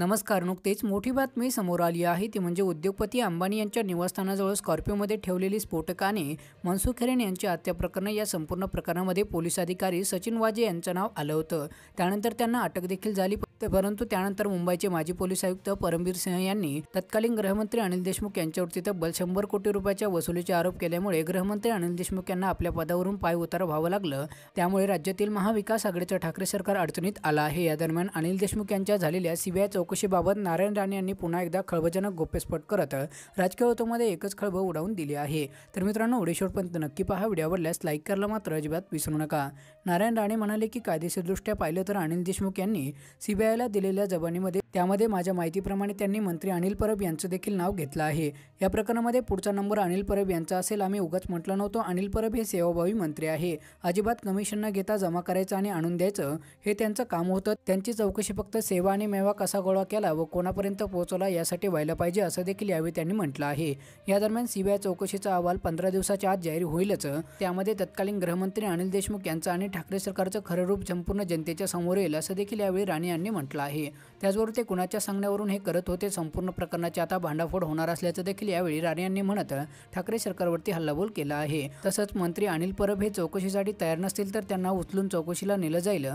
नमस्कार नुकतेच मोठी बातमी समोर आली आहे ती म्हणजे उद्योगपती अंबानी यांच्या निवासस्थानाजवळ स्कॉर्पिओमध्ये ठेवलेली स्फोटकाने मनसुख खेरेन यांची हत्या प्रकरण या संपूर्ण प्रकरणामध्ये पोलीस अधिकारी सचिन वाजे यांचं नाव आलं होतं त्यानंतर त्यांना अटक देखील झाली तर परंतु त्यानंतर मुंबईचे माजी पोलीस आयुक्त परमबीर सिंह यांनी तत्कालीन गृहमंत्री अनिल देशमुख यांच्यावरती तब्बल शंभर कोटी रुपयाच्या वसुलीचे आरोप केल्यामुळे गृहमंत्री अनिल देशमुख यांना आपल्या पदावरून पाय उतारा व्हावं लागलं त्यामुळे राज्यातील महाविकास आघाडीचं ठाकरे सरकार अडचणीत आला आहे या दरम्यान अनिल देशमुख यांच्या झालेल्या सीबीआय चौकशीबाबत नारायण राणे यांनी पुन्हा एकदा खळबजनक गोप्यस्फोट करत राजकीय होतोमध्ये एकच खळब उडावून दिली आहे तर मित्रांनो उडेश्वरपर्यंत नक्की पहा व्हिडिओ आवडल्यास लाईक करायला मात्र अजिबात विसरू नका नारायण राणे म्हणाले की कायदेशीरदृष्ट्या पाहिलं तर अनिल देशमुख यांनी सीबीआय ला दिलेल्या जबानीमध्ये त्यामध्ये माझ्या माहितीप्रमाणे त्यांनी मंत्री अनिल परब यांचं देखील नाव घेतलं आहे या प्रकरणामध्ये पुढचा नंबर अनिल परब यांचा असेल आम्ही उगाच म्हटलं नव्हतो अनिल परब हे सेवाभावी मंत्री आहे अजिबात कमिशन न घेता जमा करायचं आणि आणून द्यायचं हे त्यांचं काम होतं त्यांची चौकशी फक्त सेवा आणि मेवा कसा गोळा केला व कोणापर्यंत पोहोचवला यासाठी व्हायला पाहिजे असं देखील यावेळी त्यांनी म्हटलं आहे या दरम्यान सीबीआय चौकशीचा अहवाल पंधरा दिवसाच्या आत जाहीर होईलच त्यामध्ये तत्कालीन गृहमंत्री अनिल देशमुख यांचं आणि ठाकरे सरकारचं खरं रूप संपूर्ण जनतेच्या समोर येईल असं देखील यावेळी राणे यांनी म्हटलं आहे त्याचबरोबर ते कुणाच्या सांगण्यावरून हे करत होते संपूर्ण प्रकरणाची आता भांडाफोड होणार असल्याचं देखील यावेळी राणे यांनी म्हणत ठाकरे सरकारवरती हल्लाबोल केला आहे तसंच मंत्री अनिल परब हे चौकशीसाठी तयार नसतील तर त्यांना उचलून चौकशीला नेलं जाईल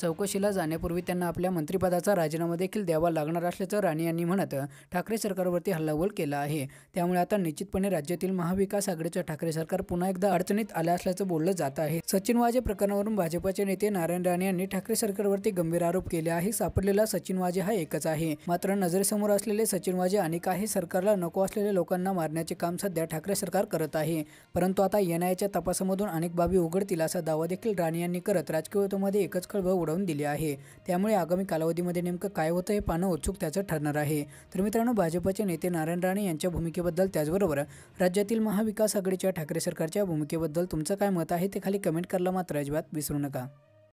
चौकशीला जाण्यापूर्वी त्यांना आपल्या मंत्रिपदाचा राजीनामा देखील द्यावा लागणार असल्याचं राणे यांनी म्हणत ठाकरे सरकारवरती हल्लाबोल केला आहे त्यामुळे आता निश्चितपणे राज्यातील महाविकास आघाडीचं ठाकरे सरकार पुन्हा एकदा अडचणीत आलं असल्याचं बोललं जात आहे सचिन वाजे प्रकरणावरून भाजपाचे नेते नारायण राणे यांनी ठाकरे सरकारवरती गंभीर आरोप केले आहे सापडलेला सचिन वाजे वाजे हा एकच आहे मात्र नजरेसमोर असलेले सचिन वाजे आणि काही सरकारला नको असलेले लोकांना मारण्याचे काम सध्या ठाकरे सरकार करत आहे परंतु आता एनआयच्या तपासामधून अनेक बाबी उघडतील असा दावा देखील राणे यांनी करत राजकीयमध्ये एकच खळबळ उडवून दिली आहे त्यामुळे आगामी कालावधीमध्ये नेमकं काय होतं हे पाहणं उत्सुक त्याचं ठरणार आहे तर मित्रांनो भाजपचे नेते नारायण राणे यांच्या भूमिकेबद्दल त्याचबरोबर राज्यातील महाविकास आघाडीच्या ठाकरे सरकारच्या भूमिकेबद्दल तुमचं काय मत आहे ते खाली कमेंट करायला मात्र अजिबात विसरू नका